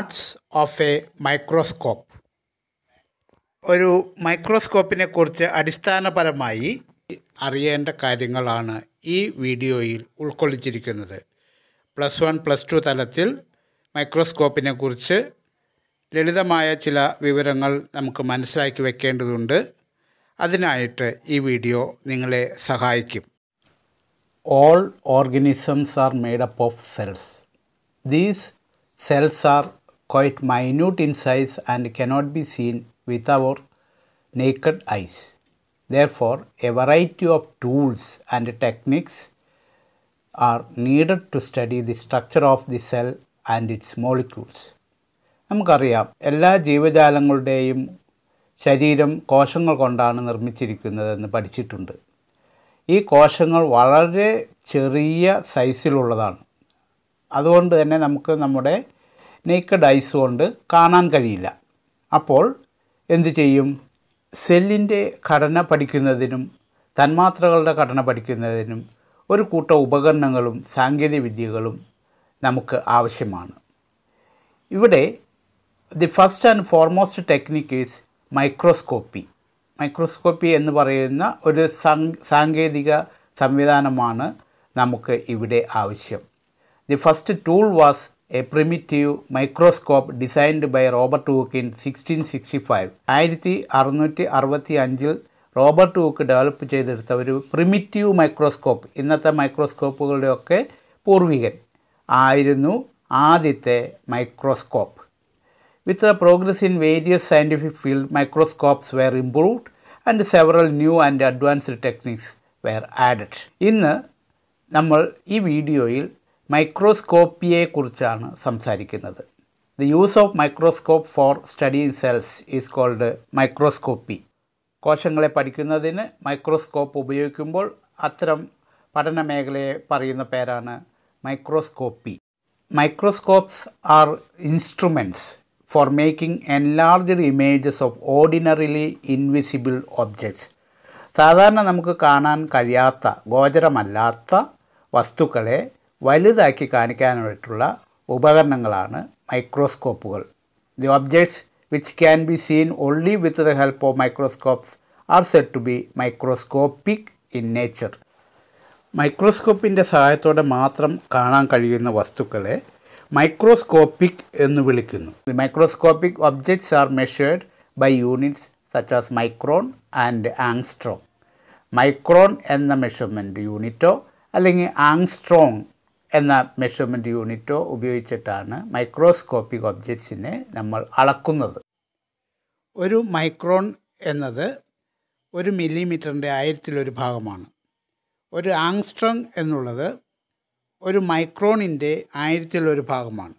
Parts of a microscope ഒരു മൈക്രോസ്കോപ്പിനെ കുറിച്ച് അടിസ്ഥാനപരമായി അറിയേണ്ട കാര്യങ്ങളാണ് ഈ വീഡിയോയിൽ ഉൾക്കൊള്ളിച്ചിരിക്കുന്നത് പ്ലസ് വൺ പ്ലസ് ടു തലത്തിൽ മൈക്രോസ്കോപ്പിനെ കുറിച്ച് ലളിതമായ ചില വിവരങ്ങൾ നമുക്ക് മനസ്സിലാക്കി വെക്കേണ്ടതുണ്ട് അതിനായിട്ട് ഈ വീഡിയോ നിങ്ങളെ സഹായിക്കും all organisms are made up of cells these cells are quite minute in size and cannot be seen with our naked eyes. Therefore, a variety of tools and techniques are needed to study the structure of the cell and its molecules നമുക്കറിയാം എല്ലാ ജീവജാലങ്ങളുടെയും ശരീരം കോശങ്ങൾ കൊണ്ടാണ് നിർമ്മിച്ചിരിക്കുന്നതെന്ന് പഠിച്ചിട്ടുണ്ട് ഈ കോശങ്ങൾ വളരെ ചെറിയ സൈസിലുള്ളതാണ് അതുകൊണ്ട് തന്നെ നമുക്ക് നമ്മുടെ നേക്കഡ് ഐസ് കൊണ്ട് കാണാൻ കഴിയില്ല അപ്പോൾ എന്തു ചെയ്യും സെല്ലിൻ്റെ ഘടന പഠിക്കുന്നതിനും തന്മാത്രകളുടെ ഘടന പഠിക്കുന്നതിനും ഒരു കൂട്ടം ഉപകരണങ്ങളും സാങ്കേതിക വിദ്യകളും നമുക്ക് ആവശ്യമാണ് ഇവിടെ the first and foremost technique is microscopy microscopy എന്ന് പറയുന്ന ഒരു സാങ്കേതിക സംവിധാനമാണ് നമുക്ക് ഇവിടെ ആവശ്യം the first tool was a primitive microscope designed by Robert Hooke in sixteen sixty five ആയിരത്തി അറുന്നൂറ്റി അറുപത്തി അഞ്ചിൽ റോബർട്ട് ഹൂക്ക് ഡെവലപ്പ് ചെയ്തെടുത്ത ഒരു പ്രിമിറ്റീവ് മൈക്രോസ്കോപ്പ് ഇന്നത്തെ മൈക്രോസ്കോപ്പുകളുടെയൊക്കെ പൂർവികൻ ആയിരുന്നു ആദ്യത്തെ microscope with the progress in various scientific field microscopes were improved and several new and advanced techniques were added ഇന്ന് നമ്മൾ ഈ വീഡിയോയിൽ മൈക്രോസ്കോപ്പിയെക്കുറിച്ചാണ് സംസാരിക്കുന്നത് the use of microscope for in cells is called microscopy കോശങ്ങളെ പഠിക്കുന്നതിന് മൈക്രോസ്കോപ്പ് ഉപയോഗിക്കുമ്പോൾ അത്തരം പഠന മേഖലയെ പറയുന്ന പേരാണ് microscopy microscopes are instruments for making enlarged images of ordinarily invisible objects സാധാരണ നമുക്ക് കാണാൻ കഴിയാത്ത ഗോചരമല്ലാത്ത വസ്തുക്കളെ വലുതാക്കി കാണിക്കാനായിട്ടുള്ള ഉപകരണങ്ങളാണ് മൈക്രോസ്കോപ്പുകൾ the objects which can be seen only with the help of microscopes are set to be microscopic in nature മൈക്രോസ്കോപ്പിൻ്റെ സഹായത്തോടെ മാത്രം കാണാൻ കഴിയുന്ന വസ്തുക്കളെ മൈക്രോസ്കോപ്പിക് എന്ന് വിളിക്കുന്നു the microscopic objects are measured by units such as micron and angstrom micron എന്ന measurement യൂണിറ്റോ അല്ലെങ്കിൽ ആങ്സ്ട്രോങ് എന്ന മെഷർമെൻറ്റ് യൂണിറ്റോ ഉപയോഗിച്ചിട്ടാണ് മൈക്രോസ്കോപ്പിക് ഒബ്ജക്ട്സിനെ നമ്മൾ അളക്കുന്നത് ഒരു മൈക്രോൺ എന്നത് ഒരു മില്ലിമീറ്ററിൻ്റെ ആയിരത്തിലൊരു ഭാഗമാണ് ഒരു ആങ്സ്ട്രങ് എന്നുള്ളത് ഒരു മൈക്രോണിൻ്റെ ആയിരത്തിലൊരു ഭാഗമാണ്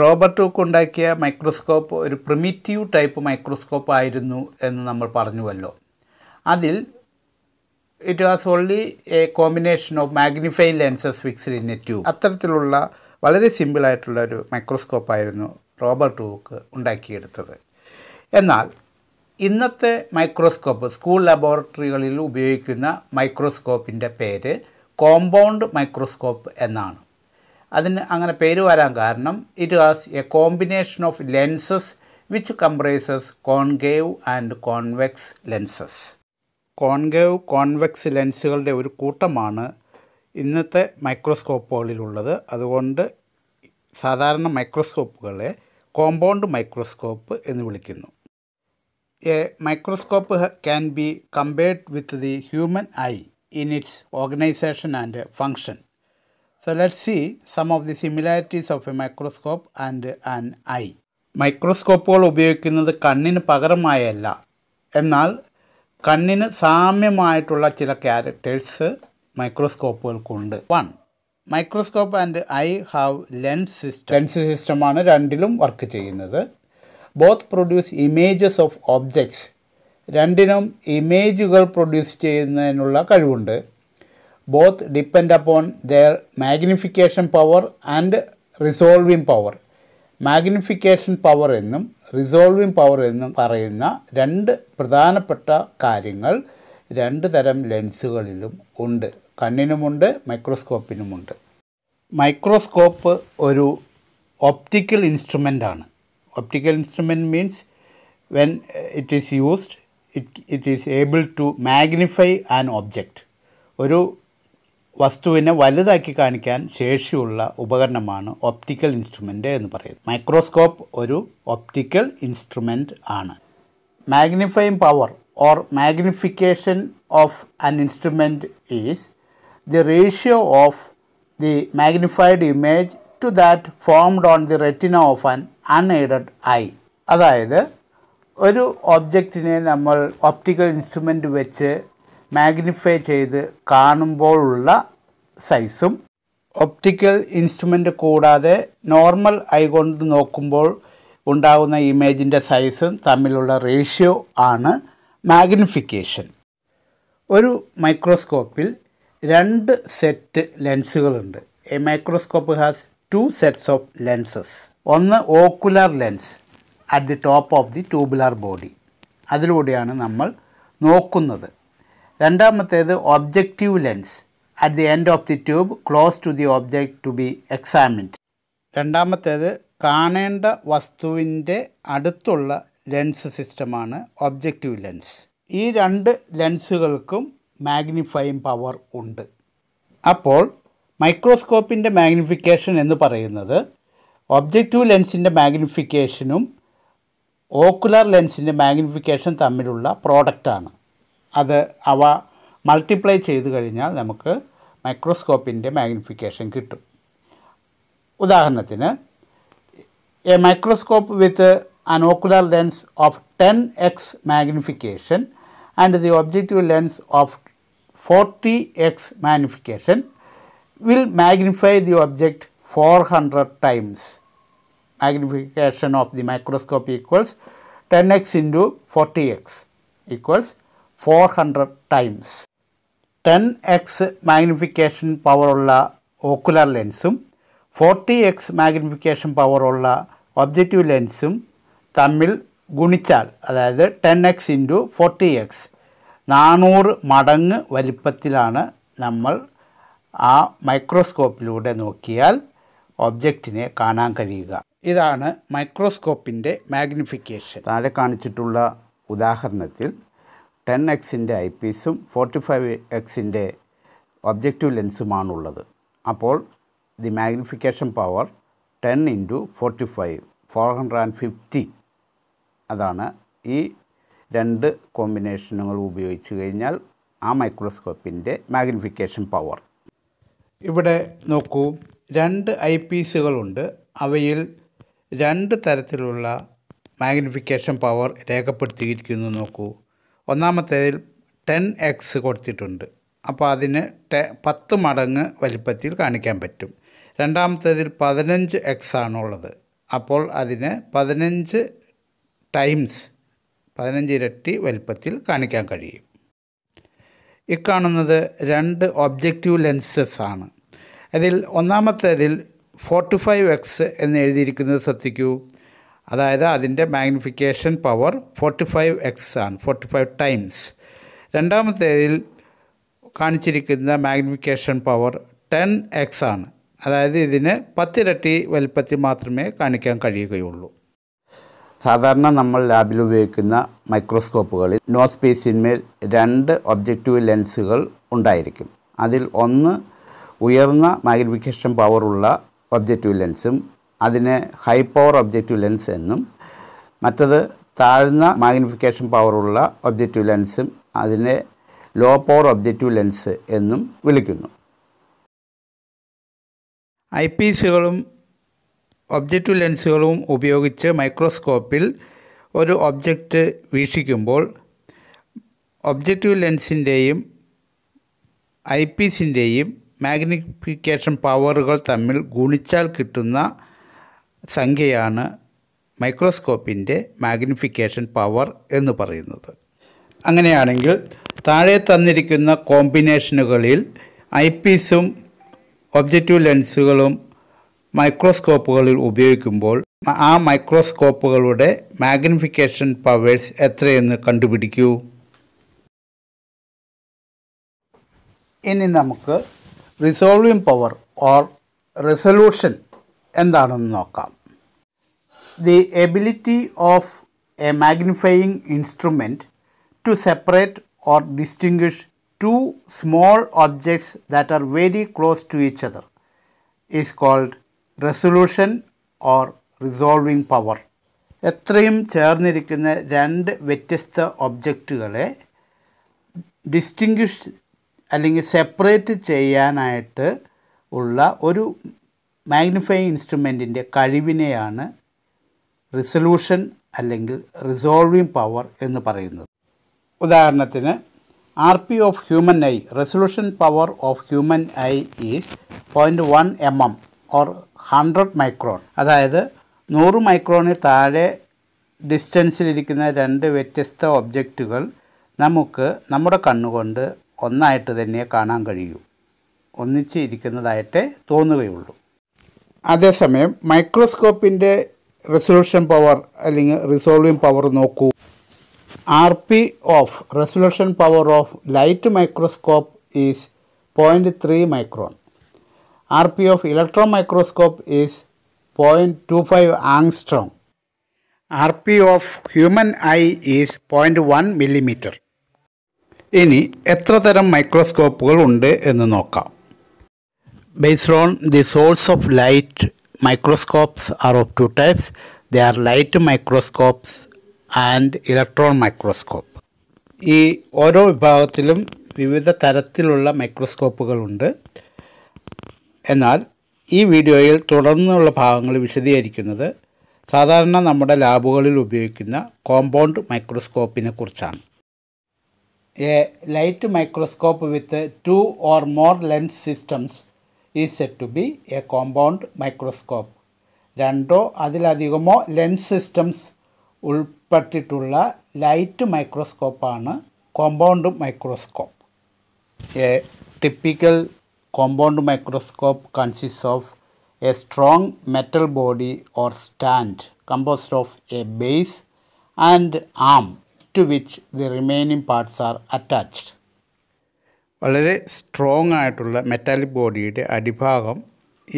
റോബർട്ട് ഹുക്ക് ഉണ്ടാക്കിയ മൈക്രോസ്കോപ്പ് ഒരു പ്രിമിറ്റീവ് ടൈപ്പ് മൈക്രോസ്കോപ്പ് ആയിരുന്നു എന്ന് നമ്മൾ പറഞ്ഞുവല്ലോ അതിൽ it was only a combination of magnify lenses fixed in a tube അത്തരത്തിലുള്ള വളരെ സിമ്പിളായിട്ടുള്ള ഒരു മൈക്രോസ്കോപ്പ് ആയിരുന്നു റോബർട്ട് ഹൂക്ക് ഉണ്ടാക്കിയെടുത്തത് എന്നാൽ ഇന്നത്തെ മൈക്രോസ്കോപ്പ് സ്കൂൾ ലബോറട്ടറികളിൽ ഉപയോഗിക്കുന്ന മൈക്രോസ്കോപ്പിൻ്റെ പേര് കോമ്പൗണ്ട് മൈക്രോസ്കോപ്പ് എന്നാണ് അതിന് അങ്ങനെ പേര് വരാൻ കാരണം it was a combination of lenses which comprises concave and convex lenses concave convex ലെൻസുകളുടെ ഒരു കൂട്ടമാണ് ഇന്നത്തെ മൈക്രോസ്കോപ്പുകളിലുള്ളത് അതുകൊണ്ട് സാധാരണ മൈക്രോസ്കോപ്പുകളെ കോമ്പൗണ്ട് മൈക്രോസ്കോപ്പ് എന്ന് വിളിക്കുന്നു a microscope can be compared with the human eye in its organisation and function so let see some of the similarities of a microscope and an eye മൈക്രോസ്കോപ്പുകൾ ഉപയോഗിക്കുന്നത് കണ്ണിന് പകരമായല്ല എന്നാൽ കണ്ണിന് സാമ്യമായിട്ടുള്ള ചില ക്യാരക്ടേഴ്സ് മൈക്രോസ്കോപ്പുകൾക്കുണ്ട് one microscope and eye have lens system lens സിസ്റ്റമാണ് രണ്ടിലും വർക്ക് ചെയ്യുന്നത് both produce images of objects രണ്ടിനും ഇമേജുകൾ പ്രൊഡ്യൂസ് ചെയ്യുന്നതിനുള്ള കഴിവുണ്ട് both depend upon their magnification power and resolving power magnification power എന്നും റിസോൾവിംഗ് പവർ എന്ന് പറയുന്ന രണ്ട് പ്രധാനപ്പെട്ട കാര്യങ്ങൾ രണ്ട് തരം ലെൻസുകളിലും ഉണ്ട് കണ്ണിനുമുണ്ട് മൈക്രോസ്കോപ്പിനുമുണ്ട് മൈക്രോസ്കോപ്പ് ഒരു ഒപ്റ്റിക്കൽ ആണ് optical instrument means when it is used it it is able to magnify an object ഒരു വസ്തുവിനെ വലുതാക്കി കാണിക്കാൻ ശേഷിയുള്ള ഉപകരണമാണ് ഒപ്റ്റിക്കൽ ഇൻസ്ട്രുമെൻ്റ് എന്ന് പറയുന്നത് മൈക്രോസ്കോപ്പ് ഒരു ഒപ്റ്റിക്കൽ ഇൻസ്ട്രുമെൻ്റ് ആണ് magnifying power or magnification of an instrument is the ratio of the magnified image to that formed on the retina of an unaided eye അതായത് ഒരു ഒബ്ജക്റ്റിനെ നമ്മൾ ഒപ്റ്റിക്കൽ ഇൻസ്ട്രുമെൻ്റ് വെച്ച് magnify ചെയ്ത് കാണുമ്പോഴുള്ള സൈസും ഒപ്റ്റിക്കൽ ഇൻസ്ട്രുമെൻ്റ് കൂടാതെ നോർമൽ ഐ കൊണ്ട് നോക്കുമ്പോൾ ഉണ്ടാകുന്ന ഇമേജിൻ്റെ സൈസും തമ്മിലുള്ള റേഷ്യോ ആണ് മാഗ്നിഫിക്കേഷൻ ഒരു മൈക്രോസ്കോപ്പിൽ രണ്ട് സെറ്റ് ലെൻസുകളുണ്ട് a microscope has two sets of lenses ഒന്ന് ocular lens at the top of the tubular body അതിലൂടെയാണ് നമ്മൾ നോക്കുന്നത് രണ്ടാമത്തേത് objective lens at the end of the tube close to the object to be examined രണ്ടാമത്തേത് കാണേണ്ട വസ്തുവിൻ്റെ അടുത്തുള്ള lens സിസ്റ്റമാണ് ഒബ്ജക്റ്റീവ് ലെൻസ് ഈ രണ്ട് ലെൻസുകൾക്കും മാഗ്നിഫൈയിങ് പവർ ഉണ്ട് അപ്പോൾ മൈക്രോസ്കോപ്പിൻ്റെ മാഗ്നിഫിക്കേഷൻ എന്ന് പറയുന്നത് ഒബ്ജക്റ്റീവ് ലെൻസിൻ്റെ മാഗ്നിഫിക്കേഷനും ഓക്കുലർ ലെൻസിൻ്റെ മാഗ്നിഫിക്കേഷൻ തമ്മിലുള്ള പ്രോഡക്റ്റാണ് അത് അവ മൾട്ടിപ്ലൈ ചെയ്ത് കഴിഞ്ഞാൽ നമുക്ക് മൈക്രോസ്കോപ്പിൻ്റെ മാഗ്നിഫിക്കേഷൻ കിട്ടും ഉദാഹരണത്തിന് a microscope with an ocular lens of ten X magnification and the objective lens of forty X magnification will magnify the object four hundred times magnification of the microscope equals 10x into 40x equals 400 times ten X magnification പവറുള്ള ocular ലെൻസും forty X magnification പവറുള്ള objective ലെൻസും തമ്മിൽ ഗുണിച്ചാൽ അതായത് ten X into forty X നാനൂറ് മടങ്ങ് വലിപ്പത്തിലാണ് നമ്മൾ ആ മൈക്രോസ്കോപ്പിലൂടെ നോക്കിയാൽ ഒബ്ജക്റ്റിനെ കാണാൻ കഴിയുക ഇതാണ് മൈക്രോസ്കോപ്പിൻ്റെ മാഗ്നിഫിക്കേഷൻ താഴെ കാണിച്ചിട്ടുള്ള ഉദാഹരണത്തിൽ ടെൻ എക്സിൻ്റെ ഐ പീസും ഫോർട്ടി ഫൈവ് എക്സിൻ്റെ ഒബ്ജക്റ്റീവ് ലെൻസുമാണുള്ളത് അപ്പോൾ the magnification power ten into forty five four hundred and fifty അതാണ് ഈ രണ്ട് കോമ്പിനേഷനുകൾ ഉപയോഗിച്ച് കഴിഞ്ഞാൽ ആ മൈക്രോസ്കോപ്പിൻ്റെ മാഗ്നിഫിക്കേഷൻ പവർ ഇവിടെ നോക്കൂ രണ്ട് ഐ പീസുകളുണ്ട് അവയിൽ രണ്ട് തരത്തിലുള്ള മാഗ്നിഫിക്കേഷൻ പവർ രേഖപ്പെടുത്തിയിരിക്കുന്നു നോക്കൂ ഒന്നാമത്തേതിൽ ടെൻ എക്സ് കൊടുത്തിട്ടുണ്ട് അപ്പോൾ അതിന് ടെ പത്ത് മടങ്ങ് വലിപ്പത്തിൽ കാണിക്കാൻ പറ്റും രണ്ടാമത്തേതിൽ പതിനഞ്ച് എക്സ് ആണുള്ളത് അപ്പോൾ അതിന് പതിനഞ്ച് ടൈംസ് പതിനഞ്ച് ഇരട്ടി വലിപ്പത്തിൽ കാണിക്കാൻ കഴിയും ഇക്കാണുന്നത് രണ്ട് ഒബ്ജക്റ്റീവ് ലെൻസസ് ആണ് അതിൽ ഒന്നാമത്തേതിൽ ഫോർട്ടി ഫൈവ് എക്സ് എന്ന് എഴുതിയിരിക്കുന്നത് ശ്രദ്ധിക്കൂ അതായത് അതിൻ്റെ magnification power forty five X ആണ് ഫോർട്ടി ഫൈവ് ടൈംസ് രണ്ടാമത്തേതിൽ കാണിച്ചിരിക്കുന്ന മാഗ്നിഫിക്കേഷൻ പവർ ടെൻ എക്സ് ആണ് അതായത് ഇതിന് പത്തിരട്ടി വലിപ്പത്തിൽ മാത്രമേ കാണിക്കാൻ കഴിയുകയുള്ളൂ സാധാരണ നമ്മൾ ലാബിൽ ഉപയോഗിക്കുന്ന മൈക്രോസ്കോപ്പുകളിൽ നോ സ്പേസിന്മേൽ രണ്ട് ഒബ്ജക്റ്റീവ് ലെൻസുകൾ ഉണ്ടായിരിക്കും അതിൽ ഒന്ന് ഉയർന്ന മാഗ്നിഫിക്കേഷൻ പവറുള്ള ഒബ്ജക്റ്റീവ് ലെൻസും അതിനെ ഹൈ പവർ ഒബ്ജക്റ്റീവ് ലെൻസ് എന്നും മറ്റത് താഴ്ന്ന മാഗ്നിഫിക്കേഷൻ പവറുള്ള ഒബ്ജക്റ്റീവ് ലെൻസും അതിനെ ലോ പവർ ഒബ്ജക്റ്റീവ് ലെൻസ് എന്നും വിളിക്കുന്നു ഐ പീസുകളും ഒബ്ജക്റ്റീവ് ലെൻസുകളും ഉപയോഗിച്ച് മൈക്രോസ്കോപ്പിൽ ഒരു ഒബ്ജക്റ്റ് വീക്ഷിക്കുമ്പോൾ ഒബ്ജക്റ്റീവ് ലെൻസിൻ്റെയും ഐ പീസിൻ്റെയും മാഗ്നിഫിക്കേഷൻ പവറുകൾ തമ്മിൽ ഗുണിച്ചാൽ കിട്ടുന്ന സംഖ്യയാണ് മൈക്രോസ്കോപ്പിൻ്റെ മാഗ്നിഫിക്കേഷൻ പവർ എന്ന് പറയുന്നത് അങ്ങനെയാണെങ്കിൽ താഴെ തന്നിരിക്കുന്ന കോമ്പിനേഷനുകളിൽ പീസും ഒബ്ജക്റ്റീവ് ലെൻസുകളും മൈക്രോസ്കോപ്പുകളിൽ ഉപയോഗിക്കുമ്പോൾ ആ മൈക്രോസ്കോപ്പുകളുടെ മാഗ്നിഫിക്കേഷൻ പവേഴ്സ് എത്രയെന്ന് കണ്ടുപിടിക്കൂ ഇനി നമുക്ക് റിസോൾവിംഗ് പവർ ഓർ റെസൊല്യൂഷൻ എന്താണെന്ന് നോക്കാം the ability of a magnifying instrument to separate or distinguish two small objects that are very close to each other is called resolution or resolving power എത്രയും ചേർന്നിരിക്കുന്ന രണ്ട് വ്യത്യസ്ത ഒബ്ജക്റ്റുകളെ distinguish അല്ലെങ്കിൽ separate ചെയ്യാനായിട്ട് ഉള്ള ഒരു മാഗ്നിഫൈ ഇൻസ്ട്രുമെൻറ്റിൻ്റെ കഴിവിനെയാണ് റിസൊല്യൂഷൻ അല്ലെങ്കിൽ റിസോൾവിംഗ് പവർ എന്ന് പറയുന്നത് ഉദാഹരണത്തിന് R P of human eye resolution power of human eye is point one M M or hundred micron അതായത് നൂറ് മൈക്രോണിൽ താഴെ ഡിസ്റ്റൻസിലിരിക്കുന്ന രണ്ട് വ്യത്യസ്ത ഒബ്ജക്റ്റുകൾ നമുക്ക് നമ്മുടെ കണ്ണുകൊണ്ട് ഒന്നായിട്ട് തന്നെ കാണാൻ കഴിയൂ ഒന്നിച്ചിരിക്കുന്നതായിട്ടേ തോന്നുകയുള്ളൂ അതേസമയം മൈക്രോസ്കോപ്പിൻ്റെ റെസൊല്യൂഷൻ പവർ അല്ലെങ്കിൽ റിസോൾവിങ് പവർ നോക്കൂ R P of resolution power of light microscope is point three micron R P of electron microscope is point two five angstrom R P of human eye is point one millimetre ഇനി എത്ര തരം മൈക്രോസ്കോപ്പുകൾ ഉണ്ട് എന്ന് നോക്കാം Based on the source of light, microscopes are of two types. They are light microscopes and electron microscope ഈ ഓരോ വിഭാഗത്തിലും വിവിധ തരത്തിലുള്ള മൈക്രോസ്കോപ്പുകളുണ്ട് എന്നാൽ ഈ വീഡിയോയിൽ തുടർന്നുള്ള ഭാഗങ്ങൾ വിശദീകരിക്കുന്നത് സാധാരണ നമ്മുടെ ലാബുകളിൽ ഉപയോഗിക്കുന്ന കോമ്പൗണ്ട് മൈക്രോസ്കോപ്പിനെ കുറിച്ചാണ് a light microscope with two or more lens systems is set to be a compound microscope രണ്ടോ അതിലധികമോ ലെൻസ് സിസ്റ്റംസ് ഉൾപ്പെട്ടിട്ടുള്ള ലൈറ്റ് മൈക്രോസ്കോപ്പാണ് compound microscope a typical compound microscope consists of a strong metal body or stand composed of a base and arm to which the remaining parts are attached വളരെ strong ആയിട്ടുള്ള metallic ബോഡിയുടെ അടിഭാഗം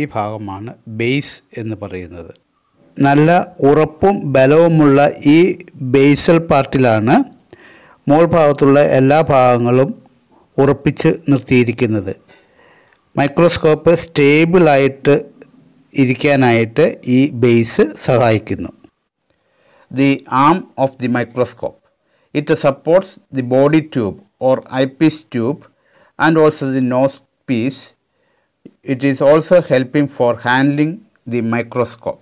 ഈ ഭാഗമാണ് base എന്ന് പറയുന്നത് നല്ല ഉറപ്പും ബലവുമുള്ള ഈ ബേസൽ പാർട്ടിലാണ് മോൾ ഭാഗത്തുള്ള എല്ലാ ഭാഗങ്ങളും ഉറപ്പിച്ച് നിർത്തിയിരിക്കുന്നത് മൈക്രോസ്കോപ്പ് സ്റ്റേബിളായിട്ട് ഇരിക്കാനായിട്ട് ഈ ബേസ് സഹായിക്കുന്നു the arm of the microscope it supports the body tube or eye piece tube and also the nose piece. It is also helping for handling the microscope.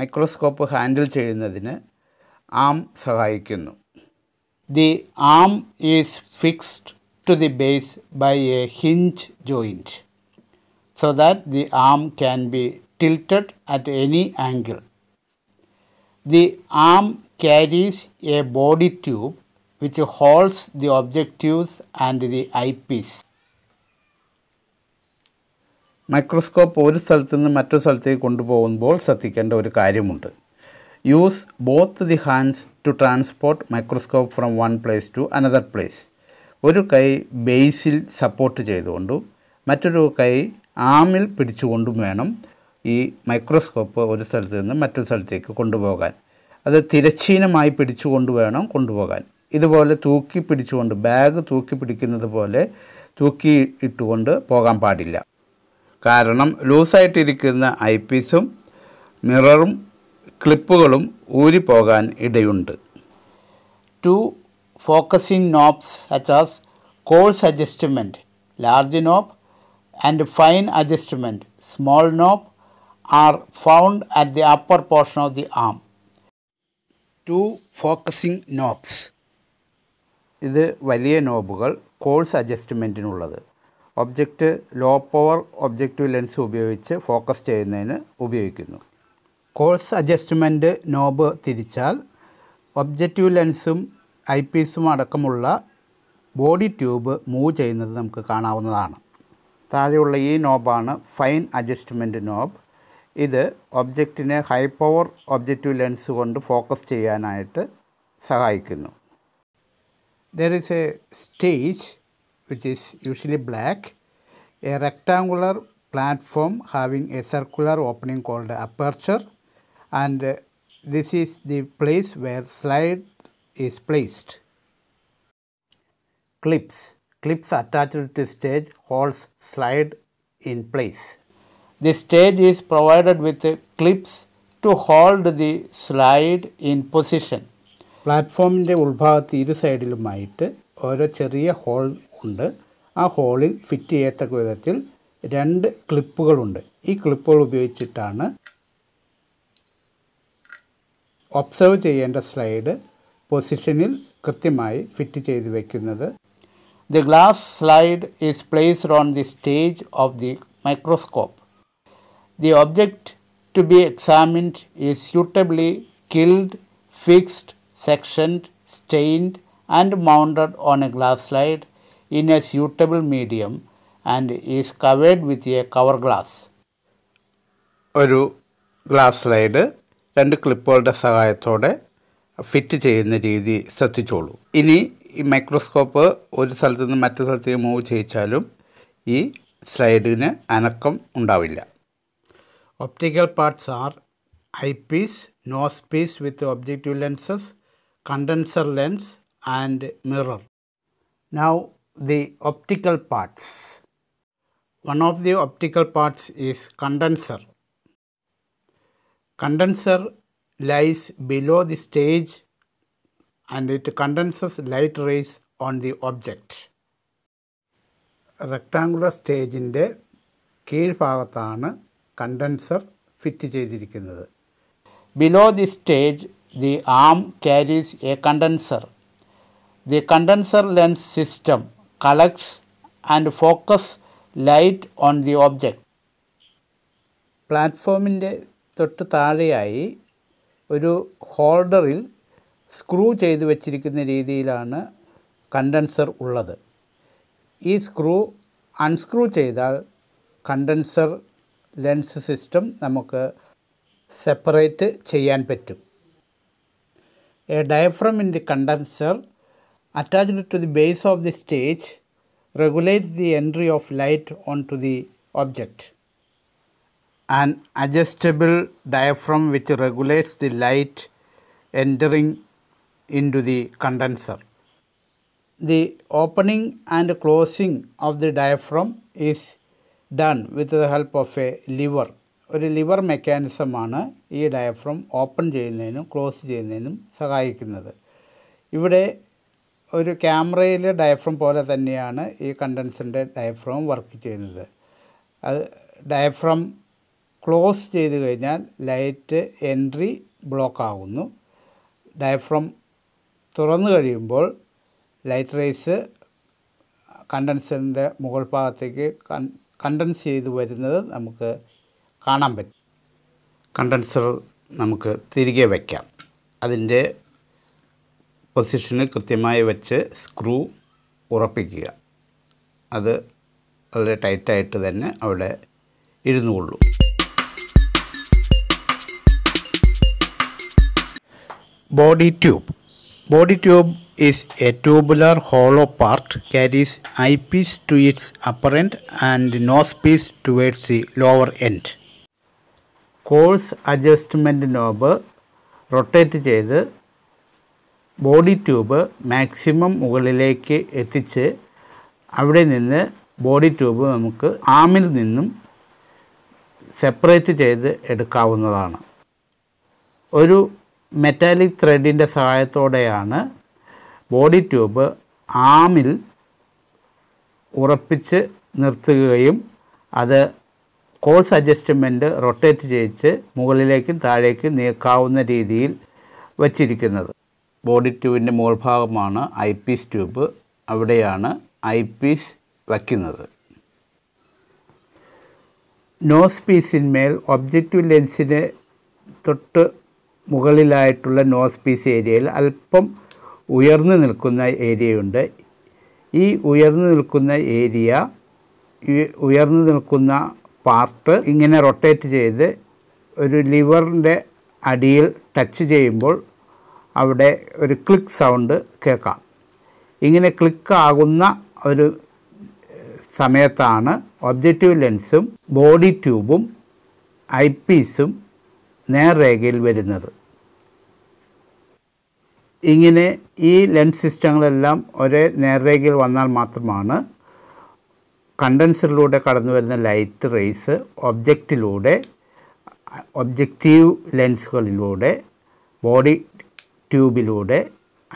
Microscope handle ചെയ്യുന്നതിന് arm സഹായിക്കുന്നു The arm is fixed to the base by a hinge joint, so that the arm can be tilted at any angle. The arm carries a body tube which holds the objectives and the eyepiece. Microscope ഒരു സ്ഥലത്തു നിന്ന് മറ്റൊരു സ്ഥലത്തേക്ക് കൊണ്ടുപോകുമ്പോൾ ശ്രദ്ധിക്കേണ്ട ഒരു കാര്യമുണ്ട് use both the hands to transport microscope from one place to another place ഒരു കൈ ബേസിൽ സപ്പോർട്ട് ചെയ്തുകൊണ്ടും മറ്റൊരു കൈ ആമിൽ പിടിച്ചുകൊണ്ടും വേണം ഈ മൈക്രോസ്കോപ്പ് ഒരു സ്ഥലത്ത് നിന്ന് മറ്റൊരു സ്ഥലത്തേക്ക് കൊണ്ടുപോകാൻ അത് തിരശ്ചീനമായി പിടിച്ചുകൊണ്ട് വേണം കൊണ്ടുപോകാൻ ഇതുപോലെ തൂക്കി പിടിച്ചുകൊണ്ട് ബാഗ് തൂക്കി പിടിക്കുന്നത് പോലെ തൂക്കി ഇട്ടുകൊണ്ട് പോകാൻ പാടില്ല കാരണം ലൂസായിട്ടിരിക്കുന്ന ഐ പീസും മിററും ക്ലിപ്പുകളും ഊരിപ്പോകാൻ ഇടയുണ്ട് two focusing knobs such as coarse adjustment large knob and fine adjustment small knob are found at the upper portion of the arm two focusing knobs ഇത് വലിയ നോബുകൾ കോഴ്സ് അഡ്ജസ്റ്റ്മെൻറ്റിനുള്ളത് object low power objective lens ഉപയോഗിച്ച് focus ചെയ്യുന്നതിന് ഉപയോഗിക്കുന്നു coarse adjustment knob തിരിച്ചാൽ objective ലെൻസും eye പീസും അടക്കമുള്ള ബോഡി ട്യൂബ് മൂവ് ചെയ്യുന്നത് നമുക്ക് കാണാവുന്നതാണ് താഴെയുള്ള ഈ നോബാണ് ഫൈൻ അഡ്ജസ്റ്റ്മെൻറ്റ് നോബ് ഇത് ഒബ്ജക്റ്റിനെ ഹൈ പവർ ഒബ്ജക്റ്റീവ് ലെൻസ് കൊണ്ട് ഫോക്കസ് ചെയ്യാനായിട്ട് സഹായിക്കുന്നു there is a stage which is usually black, a rectangular platform having a circular opening called aperture and uh, this is the place where slide is placed. Clips. Clips attached to stage holds slide in place. The stage is provided with clips to hold the slide in position. പ്ലാറ്റ്ഫോമിൻ്റെ ഉൾഭാഗത്ത് ഇരു സൈഡിലുമായിട്ട് ഓരോ ചെറിയ whole ഉണ്ട് ആ ഹോളിൽ fit ചെയ്യത്തക്ക വിധത്തിൽ രണ്ട് ക്ലിപ്പുകളുണ്ട് ഈ ക്ലിപ്പുകൾ ഉപയോഗിച്ചിട്ടാണ് ഒബ്സർവ് ചെയ്യേണ്ട സ്ലൈഡ് പൊസിഷനിൽ കൃത്യമായി ഫിറ്റ് ചെയ്ത് വയ്ക്കുന്നത് the glass slide is placed on the stage of the microscope the object to be examined is suitably killed fixed sectioned, stained and mounted on a glass slide in a suitable medium and is covered with a cover glass. ഒരു glass slide രണ്ട് ക്ലിപ്പുകളുടെ സഹായത്തോടെ fit ചെയ്യുന്ന രീതി ശ്രദ്ധിച്ചോളൂ ഇനി ഈ microscope ഒരു സ്ഥലത്തു നിന്ന് മറ്റു സ്ഥലത്തേക്ക് മൂവ് ചെയ്യിച്ചാലും ഈ സ്ലൈഡിന് അനക്കം ഉണ്ടാവില്ല optical parts are eye piece nose piece with objective lenses condenser lens and mirror. Now the optical parts. One of the optical parts is condenser. Condenser lies below the stage and it condenses light rays on the object. Rectangular സ്റ്റേജിൻ്റെ condenser condenser fit ചെയ്തിരിക്കുന്നത് Below the stage. the arm carries a condenser. The condenser lens system collects and focuses light on the object. പ്ലാറ്റ്ഫോമിൻ്റെ തൊട്ട് താഴെയായി ഒരു ഹോൾഡറിൽ screw ചെയ്തു വച്ചിരിക്കുന്ന രീതിയിലാണ് condenser ഉള്ളത് ഈ സ്ക്രൂ അൺസ്ക്രൂ ചെയ്താൽ കണ്ടൻസർ ലെൻസ് സിസ്റ്റം നമുക്ക് സെപ്പറേറ്റ് ചെയ്യാൻ പറ്റും a diaphragm in the condenser attached to the base of the stage regulates the entry of light onto the object. An adjustable diaphragm which regulates the light entering into the condenser. The opening and closing of the diaphragm is done with the help of a lever. ഒരു lever മെക്കാനിസമാണ് ഈ diaphragm open ചെയ്യുന്നതിനും close ചെയ്യുന്നതിനും സഹായിക്കുന്നത് ഇവിടെ ഒരു ക്യാമറയിലെ diaphragm പോലെ തന്നെയാണ് ഈ കണ്ടൻസറിൻ്റെ ഡയഫ്രം വർക്ക് ചെയ്യുന്നത് അത് ഡയഫ്രം ക്ലോസ് ചെയ്ത് കഴിഞ്ഞാൽ ലൈറ്റ് എൻട്രി ബ്ലോക്ക് ആകുന്നു ഡയഫ്രം തുറന്നു കഴിയുമ്പോൾ ലൈറ്റ് റേസ് കണ്ടൻസറിൻ്റെ മുകൾ ഭാഗത്തേക്ക് കണ്ടൻസ് ചെയ്ത് വരുന്നത് നമുക്ക് കാണാൻ പറ്റും കണ്ടൻസർ നമുക്ക് തിരികെ വയ്ക്കാം അതിൻ്റെ പൊസിഷന് കൃത്യമായി വെച്ച് സ്ക്രൂ ഉറപ്പിക്കുക അത് വളരെ ടൈറ്റായിട്ട് തന്നെ അവിടെ ഇരുന്നു കൊള്ളു body tube body tube is a tubular hollow part carries eye piece to its upper end and nose piece towards the lower end coarse adjustment knob rotate ചെയ്ത് ബോഡി ട്യൂബ് മാക്സിമം മുകളിലേക്ക് എത്തിച്ച് അവിടെ നിന്ന് ബോഡി ട്യൂബ് നമുക്ക് ആമിൽ നിന്നും separate ചെയ്ത് എടുക്കാവുന്നതാണ് ഒരു മെറ്റാലിക് ത്രെഡിൻ്റെ സഹായത്തോടെയാണ് ബോഡി ട്യൂബ് ആമിൽ ഉറപ്പിച്ച് നിർത്തുകയും അത് കോഴ്സ് അഡ്ജസ്റ്റ്മെൻറ്റ് റൊട്ടേറ്റ് ചെയ്യിച്ച് മുകളിലേക്കും താഴേക്കും നീക്കാവുന്ന രീതിയിൽ വച്ചിരിക്കുന്നത് ബോഡി ട്യൂബിൻ്റെ മുകൾഭാഗമാണ് ഐ പീസ് ട്യൂബ് അവിടെയാണ് ഐ പീസ് വയ്ക്കുന്നത് നോസ് പീസിന്മേൽ ഒബ്ജക്റ്റീവ് ലെൻസിന് തൊട്ട് മുകളിലായിട്ടുള്ള നോസ് പീസ് ഏരിയയിൽ അല്പം ഉയർന്നു നിൽക്കുന്ന ഏരിയയുണ്ട് ഈ ഉയർന്നു നിൽക്കുന്ന ഏരിയ ഉയർന്നു നിൽക്കുന്ന പാർട്ട് ഇങ്ങനെ റൊട്ടേറ്റ് ചെയ്ത് ഒരു ലിവറിൻ്റെ അടിയിൽ ടച്ച് ചെയ്യുമ്പോൾ അവിടെ ഒരു ക്ലിക്ക് സൗണ്ട് കേൾക്കാം ഇങ്ങനെ ക്ലിക്ക് ആകുന്ന ഒരു സമയത്താണ് ഒബ്ജക്റ്റീവ് ലെൻസും ബോഡി ട്യൂബും ഐ പീസും നേർരേഖയിൽ വരുന്നത് ഇങ്ങനെ ഈ ലെൻസ് സിസ്റ്റങ്ങളെല്ലാം ഒരേ നേർരേഖയിൽ വന്നാൽ മാത്രമാണ് കണ്ടൻസറിലൂടെ കടന്നു വരുന്ന ലൈറ്റ് റേസ് ഒബ്ജക്റ്റിലൂടെ ഒബ്ജക്റ്റീവ് ലെൻസുകളിലൂടെ ബോഡി ട്യൂബിലൂടെ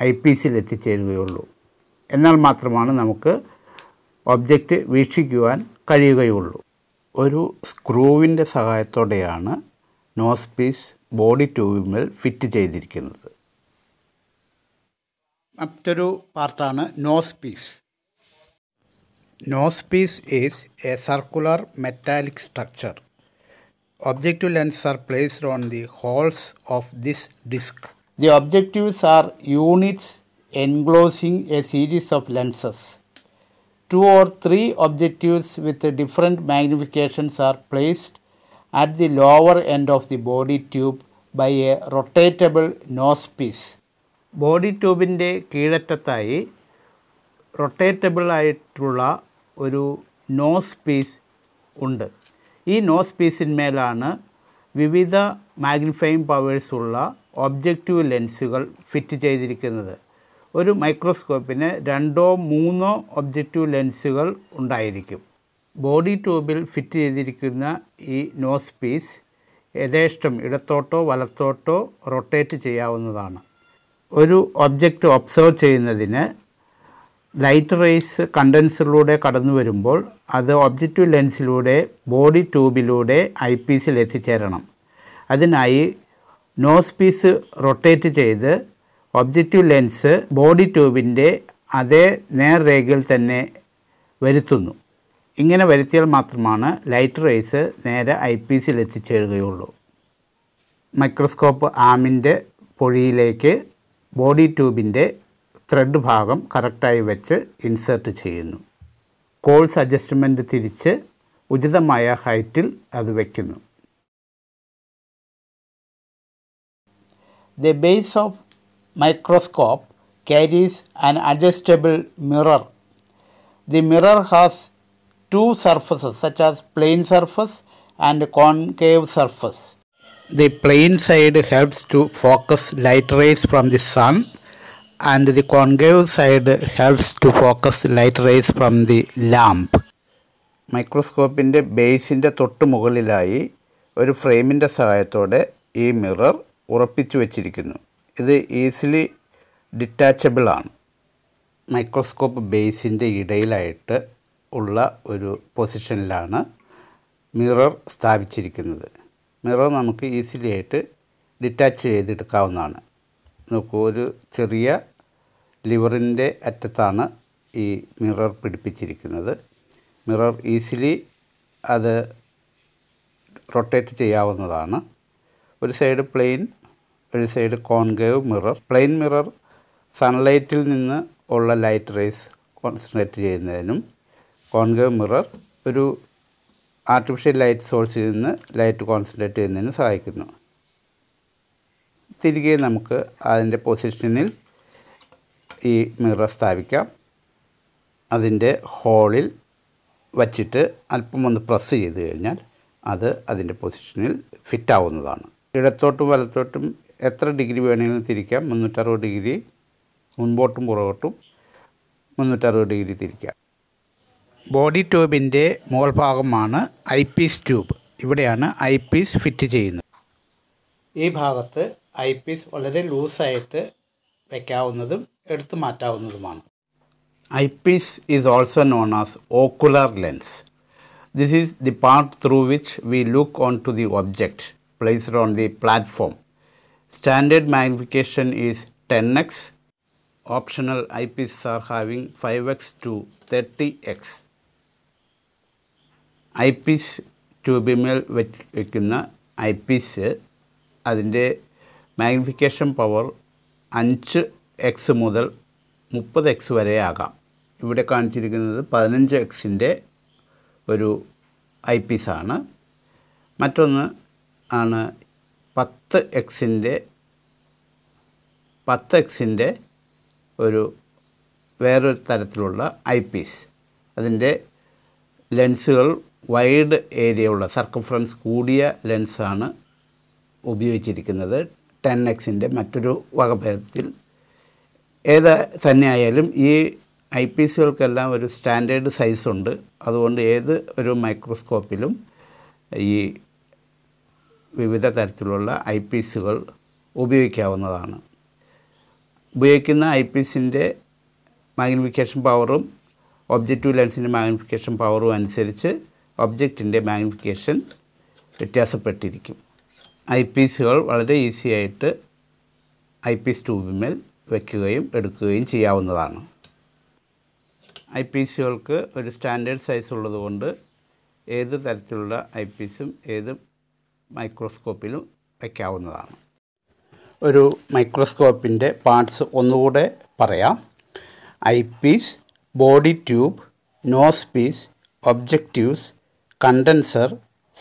ഐ പീസിൽ എത്തിച്ചേരുകയുള്ളൂ എന്നാൽ മാത്രമാണ് നമുക്ക് ഒബ്ജക്റ്റ് വീക്ഷിക്കുവാൻ കഴിയുകയുള്ളൂ ഒരു സ്ക്രൂവിൻ്റെ സഹായത്തോടെയാണ് നോസ് പീസ് ബോഡി ട്യൂബിൽ ഫിറ്റ് ചെയ്തിരിക്കുന്നത് മറ്റൊരു പാർട്ടാണ് nose piece Nose piece is a circular metallic structure. Objective lenses are placed on the holes of this disc. The objectives are units enclosing a series of lenses. Two or three objectives with different magnifications are placed at the lower end of the body tube by a rotatable nose piece. Body ട്യൂബിൻ്റെ കീഴറ്റത്തായി rotatable ആയിട്ടുള്ള ഒരു nose piece ഉണ്ട് ഈ nose പീസിന്മേലാണ് വിവിധ magnifying powers ഉള്ള objective ലെൻസുകൾ ഫിറ്റ് ചെയ്തിരിക്കുന്നത് ഒരു മൈക്രോസ്കോപ്പിന് രണ്ടോ മൂന്നോ ഒബ്ജക്റ്റീവ് ലെൻസുകൾ ഉണ്ടായിരിക്കും ബോഡി ട്യൂബിൽ ഫിറ്റ് ചെയ്തിരിക്കുന്ന ഈ നോസ് പീസ് യഥേഷ്ടം ഇടത്തോട്ടോ വലത്തോട്ടോ റൊട്ടേറ്റ് ചെയ്യാവുന്നതാണ് ഒരു ഒബ്ജക്റ്റ് ഒബ്സർവ് ചെയ്യുന്നതിന് ലൈറ്റ് റേസ് കണ്ടൻസറിലൂടെ കടന്നു വരുമ്പോൾ അത് ഒബ്ജക്റ്റീവ് ലെൻസിലൂടെ ബോഡി ട്യൂബിലൂടെ ഐ പീസിൽ എത്തിച്ചേരണം അതിനായി നോസ് പീസ് റൊട്ടേറ്റ് ചെയ്ത് ഒബ്ജക്റ്റീവ് ലെൻസ് ബോഡി ട്യൂബിൻ്റെ അതേ നേർരേഖയിൽ തന്നെ വരുത്തുന്നു ഇങ്ങനെ വരുത്തിയാൽ മാത്രമാണ് ലൈറ്റ് റേസ് നേരെ ഐ പീസിൽ എത്തിച്ചേരുകയുള്ളൂ മൈക്രോസ്കോപ്പ് ആമിൻ്റെ പൊഴിയിലേക്ക് ബോഡി ട്യൂബിൻ്റെ ത്രെഡ് ഭാഗം insert വെച്ച് ഇൻസേർട്ട് adjustment കോഴ്സ് അഡ്ജസ്റ്റ്മെൻറ്റ് തിരിച്ച് maya ഹൈറ്റിൽ അത് വയ്ക്കുന്നു The base of microscope carries an adjustable mirror. The mirror has two surfaces such as plane surface and concave surface. The plane side helps to focus light rays from the sun and the concave side helps to focus light rays from the lamp. മൈക്രോസ്കോപ്പിൻ്റെ ബേസിൻ്റെ തൊട്ട് മുകളിലായി ഒരു ഫ്രെയിമിൻ്റെ സഹായത്തോടെ ഈ mirror ഉറപ്പിച്ചു വച്ചിരിക്കുന്നു ഇത് easily detachable ആണ് microscope ബേസിൻ്റെ ഇടയിലായിട്ട് ഉള്ള ഒരു പൊസിഷനിലാണ് മിറർ സ്ഥാപിച്ചിരിക്കുന്നത് മിറർ നമുക്ക് ഈസിലി ആയിട്ട് ഡിറ്റാച്ച് ചെയ്തെടുക്കാവുന്നതാണ് നോക്കൂ ഒരു ചെറിയ ലിവറിൻ്റെ അറ്റത്താണ് ഈ മിറർ പിടിപ്പിച്ചിരിക്കുന്നത് മിറർ ഈസിലി അത് റൊട്ടേറ്റ് ചെയ്യാവുന്നതാണ് ഒരു സൈഡ് പ്ലെയിൻ ഒരു side concave mirror plain mirror സൺലൈറ്റിൽ നിന്ന് ഉള്ള ലൈറ്റ് റേസ് കോൺസെൻട്രേറ്റ് ചെയ്യുന്നതിനും കോൺകേവ് മിറർ ഒരു ആർട്ടിഫിഷ്യൽ ലൈറ്റ് സോഴ്സിൽ നിന്ന് ലൈറ്റ് കോൺസെൻട്രേറ്റ് ചെയ്യുന്നതിന് സഹായിക്കുന്നു തിരികെ നമുക്ക് അതിൻ്റെ പൊസിഷനിൽ ഈ മിറർ സ്ഥാപിക്കാം അതിൻ്റെ ഹോളിൽ വച്ചിട്ട് അല്പം ഒന്ന് പ്രസ് ചെയ്ത് കഴിഞ്ഞാൽ അത് അതിൻ്റെ പൊസിഷനിൽ ഫിറ്റാവുന്നതാണ് ഇടത്തോട്ടും വലത്തോട്ടും എത്ര ഡിഗ്രി വേണമെങ്കിലും തിരിക്കാം മുന്നൂറ്ററുപത് ഡിഗ്രി മുൻപോട്ടും പുറകോട്ടും മുന്നൂറ്ററുപത് ഡിഗ്രി തിരിക്കാം ബോഡി ട്യൂബിൻ്റെ മുകൾ ഭാഗമാണ് ഐ പീസ് ട്യൂബ് ഇവിടെയാണ് ഐ പീസ് ഫിറ്റ് ചെയ്യുന്നത് ഈ ഭാഗത്ത് ഐ പീസ് വളരെ ലൂസായിട്ട് വയ്ക്കാവുന്നതും എടുത്തു മാറ്റാവുന്നതുമാണ് eye piece is also known as ocular lens this is the part through which we look on to the object placed on the platform standard magnification is ten X optional eye piece are having five X to thirty X eye piece ട്യൂബിമേൽ വെച്ച് വയ്ക്കുന്ന eye piece അതിൻ്റെ magnification power അഞ്ച് X മുതൽ മുപ്പത് X വരെ ആകാം ഇവിടെ കാണിച്ചിരിക്കുന്നത് പതിനഞ്ച് എക്സിൻ്റെ ഒരു ഐ പീസാണ് മറ്റൊന്ന് ആണ് പത്ത് എക്സിൻ്റെ പത്ത് എക്സിൻ്റെ ഒരു വേറൊരു തരത്തിലുള്ള ഐ പീസ് അതിൻ്റെ ലെൻസുകൾ വൈഡ് ഏരിയ ഉള്ള സർക്കംഫറൻസ് കൂടിയ ലെൻസാണ് ഉപയോഗിച്ചിരിക്കുന്നത് ടെൻ എക്സിൻ്റെ മറ്റൊരു വകഭേദത്തിൽ ഏത് തന്നെയായാലും ഈ ഐ പി സികൾക്കെല്ലാം ഒരു സ്റ്റാൻഡേർഡ് സൈസുണ്ട് അതുകൊണ്ട് ഏത് ഒരു മൈക്രോസ്കോപ്പിലും ഈ വിവിധ തരത്തിലുള്ള ഐ പി സികൾ ഉപയോഗിക്കാവുന്നതാണ് ഉപയോഗിക്കുന്ന ഐ പി സിൻ്റെ മാഗ്നിഫിക്കേഷൻ പവറും ഒബ്ജക്റ്റീവ് ലെൻസിൻ്റെ മാഗ്നിഫിക്കേഷൻ പവറും അനുസരിച്ച് ഒബ്ജക്റ്റിൻ്റെ മാഗ്നിഫിക്കേഷൻ വ്യത്യാസപ്പെട്ടിരിക്കും ഐ പീസുകൾ വളരെ ഈസി ആയിട്ട് ഐ പീസ് ട്യൂബിന്മേൽ വയ്ക്കുകയും എടുക്കുകയും ചെയ്യാവുന്നതാണ് ഐ പീസുകൾക്ക് ഒരു സ്റ്റാൻഡേർഡ് സൈസ് ഉള്ളതുകൊണ്ട് ഏത് തരത്തിലുള്ള ഐ പീസും ഏത് മൈക്രോസ്കോപ്പിലും വയ്ക്കാവുന്നതാണ് ഒരു മൈക്രോസ്കോപ്പിൻ്റെ പാർട്സ് ഒന്നുകൂടെ പറയാം eye piece body tube nose piece objectives condenser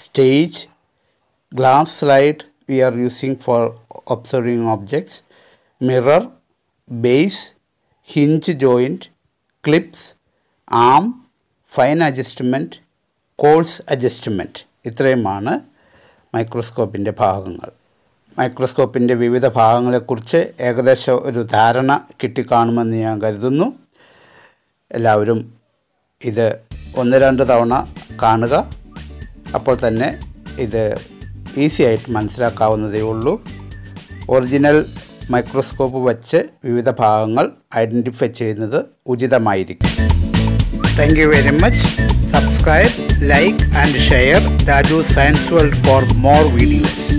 stage Glass slide we are using for observing objects, mirror, base, hinge joint, clips, arm, fine adjustment, coarse adjustment. ഇത്രയുമാണ് മൈക്രോസ്കോപ്പിൻ്റെ ഭാഗങ്ങൾ മൈക്രോസ്കോപ്പിൻ്റെ വിവിധ ഭാഗങ്ങളെക്കുറിച്ച് ഏകദേശം ഒരു ധാരണ കിട്ടിക്കാണുമെന്ന് ഞാൻ കരുതുന്നു എല്ലാവരും ഇത് ഒന്ന് രണ്ട് തവണ കാണുക അപ്പോൾ തന്നെ ഇത് ഈസി ആയിട്ട് മനസ്സിലാക്കാവുന്നതേ ഉള്ളൂ ഒറിജിനൽ മൈക്രോസ്കോപ്പ് വച്ച് വിവിധ ഭാഗങ്ങൾ ഐഡൻറ്റിഫൈ ചെയ്യുന്നത് ഉചിതമായിരിക്കും thank you very much subscribe like and share Raju science world for more videos